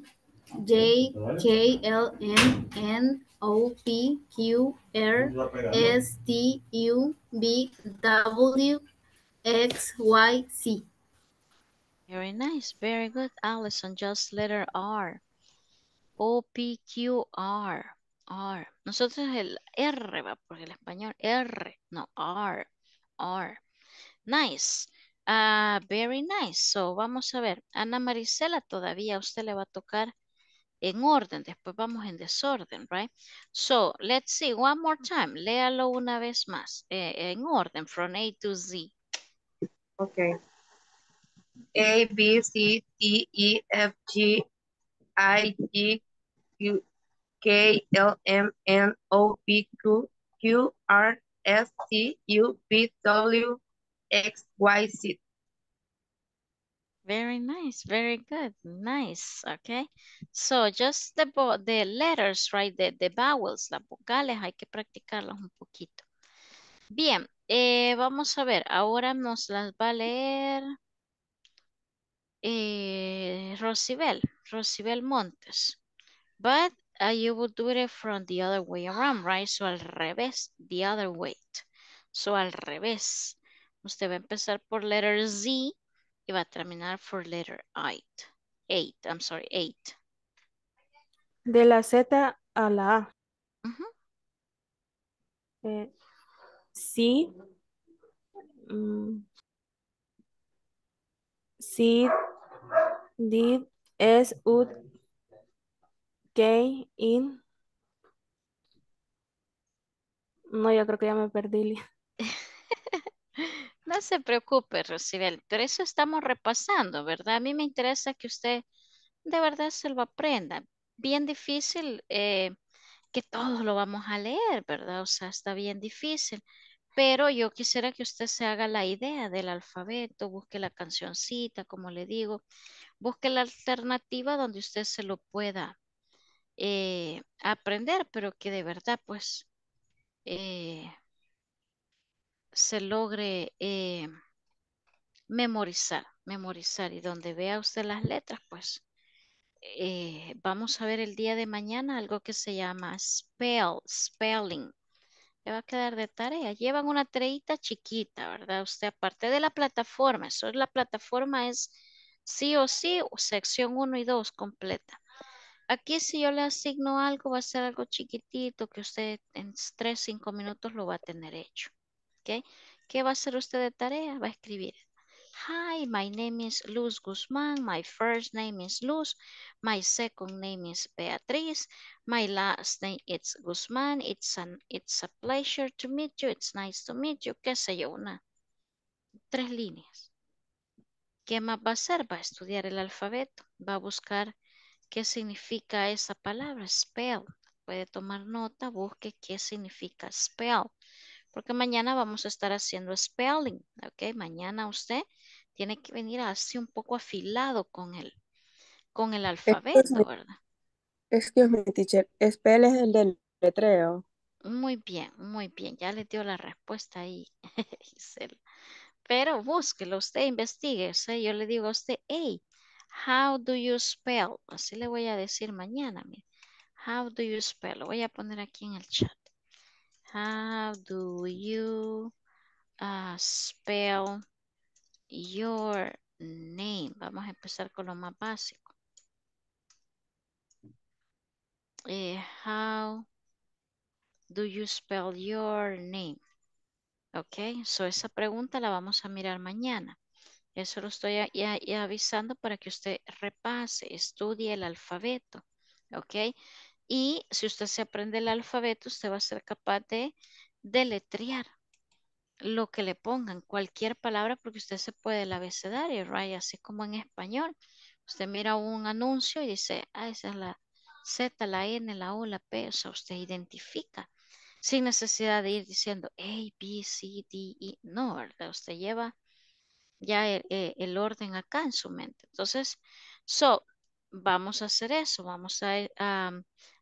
J K L M N O P Q R S T U B W X Y C. Very nice, very good, Allison. Just letter R. O P Q R. R. Nosotros el R va el español R, no R. R. Nice. Ah, very nice. So, vamos a ver. Ana Marisela, todavía usted le va a tocar en orden. Después vamos en desorden, right? So, let's see. One more time. Léalo una vez más. Eh, en orden, from A to Z. Okay. A, B, C, D, E, F, G, I, G, U K, L, M, N, O, P, Q, Q, R, S, T, U, V, W, x, y, z Very nice, very good, nice, okay. So just the, the letters, right, the, vowels, las vocales, hay que practicarlas un poquito. Bien, eh, vamos a ver, ahora nos las va a leer eh, Rosibel, Rosibel Montes. But you would do it from the other way around, right? So al revés, the other way. So al revés. Usted va a empezar por letter Z y va a terminar por letter I. Eight, I'm sorry, eight. De la Z a la A. Eh, sí. Mm. Sí. D S. U K. In. No, yo creo que ya me perdí. [LAUGHS] No se preocupe, Rosibel, pero eso estamos repasando, ¿verdad? A mí me interesa que usted de verdad se lo aprenda. Bien difícil eh, que todos lo vamos a leer, ¿verdad? O sea, está bien difícil. Pero yo quisiera que usted se haga la idea del alfabeto, busque la cancioncita, como le digo, busque la alternativa donde usted se lo pueda eh, aprender, pero que de verdad, pues, eh, se logre eh, memorizar, memorizar y donde vea usted las letras, pues eh, vamos a ver el día de mañana algo que se llama spell, spelling. Le va a quedar de tarea. Llevan una treita chiquita, ¿verdad? Usted aparte de la plataforma, eso la plataforma es sí o sí, sección 1 y 2 completa. Aquí si yo le asigno algo, va a ser algo chiquitito que usted en 3, 5 minutos lo va a tener hecho. ¿Qué va a hacer usted de tarea? Va a escribir. Hi, my name is Luz Guzmán. My first name is Luz. My second name is Beatriz. My last name is Guzmán. It's, it's a pleasure to meet you. It's nice to meet you. ¿Qué sé yo? Una, tres líneas. ¿Qué más va a hacer? Va a estudiar el alfabeto. Va a buscar qué significa esa palabra, spell. Puede tomar nota, busque qué significa spell porque mañana vamos a estar haciendo spelling, ¿ok? Mañana usted tiene que venir así un poco afilado con el, con el alfabeto, ¿verdad? Excuse me, teacher. Spell es el del letreo. Muy bien, muy bien. Ya le dio la respuesta ahí, [LAUGHS] Pero búsquelo, usted investigue. Yo le digo a usted, hey, how do you spell? Así le voy a decir mañana. Mire. How do you spell? Lo voy a poner aquí en el chat. How do you uh, spell your name? Vamos a empezar con lo más básico. Eh, how do you spell your name? Ok, so esa pregunta la vamos a mirar mañana. Eso lo estoy avisando para que usted repase, estudie el alfabeto. Ok, y si usted se aprende el alfabeto, usted va a ser capaz de deletrear lo que le pongan, cualquier palabra, porque usted se puede el abecedario, right? Así como en español. Usted mira un anuncio y dice, ah, esa es la Z, la N, la O, la P. O sea, usted identifica sin necesidad de ir diciendo A, B, C, D, E. No, ¿verdad? Usted lleva ya el, e, orden acá en su mente. Entonces, so, vamos a hacer eso. Vamos a, a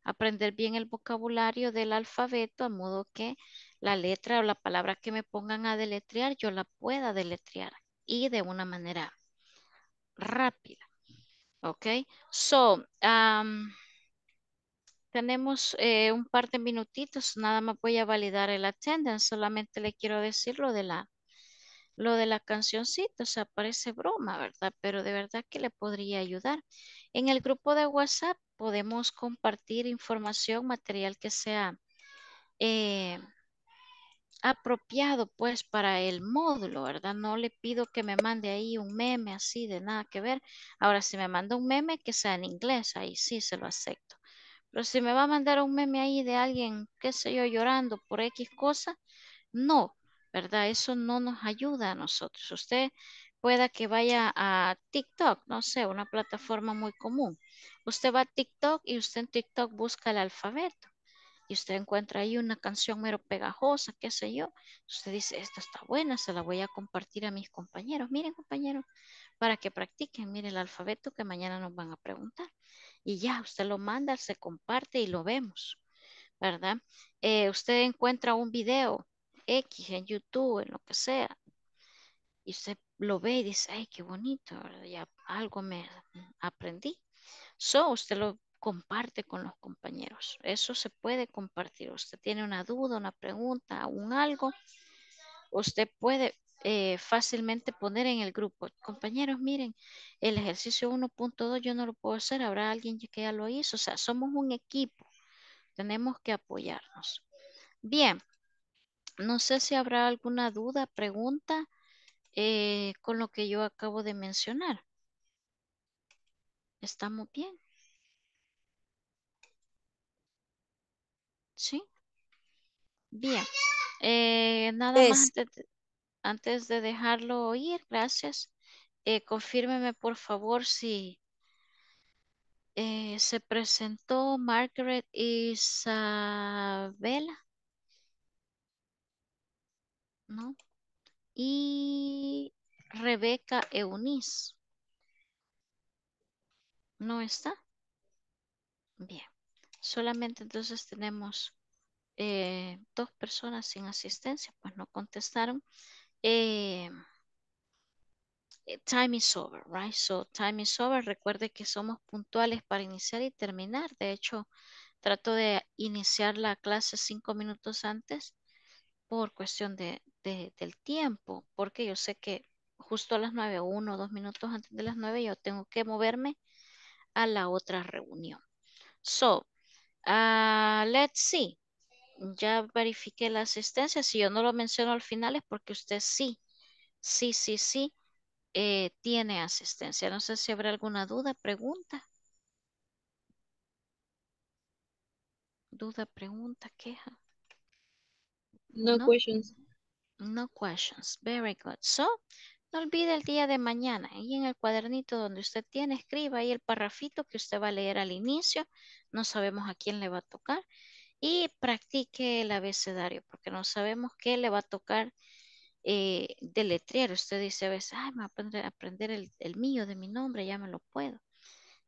aprender bien el vocabulario del alfabeto, a modo que la letra o la palabra que me pongan a deletrear, yo la pueda deletrear y de una manera rápida. ¿Ok? So, tenemos eh, un par de minutitos, nada más voy a validar el attendance, solamente le quiero decir de la, lo de la cancioncita, o sea, parece broma, ¿verdad? Pero de verdad que le podría ayudar. En el grupo de WhatsApp podemos compartir información, material que sea eh, apropiado pues para el módulo, ¿verdad? No le pido que me mande ahí un meme así de nada que ver. Ahora, si me manda un meme que sea en inglés, ahí sí se lo acepto. Pero si me va a mandar un meme ahí de alguien, qué sé yo, llorando por X cosa, no, ¿verdad? Eso no nos ayuda a nosotros. Usted pueda que vaya a TikTok, no sé, una plataforma muy común. Usted va a TikTok y usted en TikTok busca el alfabeto y usted encuentra ahí una canción mero pegajosa, qué sé yo. Usted dice, esta está buena, se la voy a compartir a mis compañeros. Miren, compañeros, para que practiquen, miren el alfabeto que mañana nos van a preguntar. Y ya, usted lo manda, se comparte y lo vemos, ¿verdad? Eh, usted encuentra un video X en YouTube, en lo que sea, y usted lo ve y dice, ay, qué bonito, ya algo me aprendí. So, usted lo comparte con los compañeros. Eso se puede compartir. Usted tiene una duda, una pregunta, un algo. Usted puede eh, fácilmente poner en el grupo, compañeros, miren, el ejercicio 1.2 yo no lo puedo hacer, habrá alguien que ya lo hizo. O sea, somos un equipo. Tenemos que apoyarnos. Bien, no sé si habrá alguna duda, pregunta eh, con lo que yo acabo de mencionar. ¿Estamos bien? ¿Sí? Bien. Eh, nada más antes de, dejarlo oír, gracias. Eh, confírmeme por favor si eh, se presentó Margaret Isabela. ¿No? Y Rebeca Eunice. ¿No está? Bien. Solamente entonces tenemos eh, dos personas sin asistencia, pues no contestaron. Eh, eh, time is over, right? So time is over. Recuerde que somos puntuales para iniciar y terminar. De hecho, trato de iniciar la clase cinco minutos antes por cuestión del tiempo, porque yo sé que justo a las o uno o dos minutos antes de las nueve yo tengo que moverme a la otra reunión. So, ah, let's see. Ya verifiqué la asistencia. Si yo no lo menciono al final es porque usted sí, sí, sí, sí, eh, tiene asistencia. No sé si habrá alguna duda, pregunta. Duda, pregunta, queja. no questions. No questions. Very good. So, no olvide el día de mañana y en el cuadernito donde usted tiene, escriba ahí el parrafito que usted va a leer al inicio. No sabemos a quién le va a tocar. Y practique el abecedario porque no sabemos qué le va a tocar eh, deletrear. Usted dice a veces, ay, me va a aprender, el, mío de mi nombre, ya me lo puedo.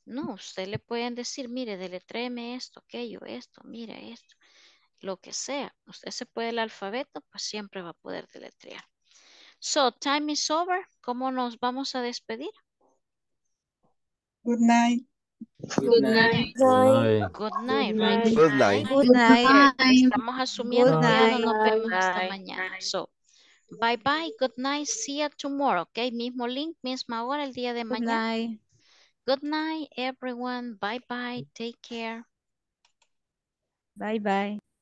No, usted le pueden decir, mire, deletréeme esto, aquello, esto, mire esto, lo que sea. Usted se puede el alfabeto, pues siempre va a poder deletrear. So, time is over. ¿Cómo nos vamos a despedir? Good night. Good night. Good night. Good night. Good night. Estamos asumiendo que no nos vemos hasta mañana. So, bye bye. Good night. See you tomorrow. Okay, mismo link, misma hora el día de mañana. Good night, everyone. Bye bye. Take care. Bye bye.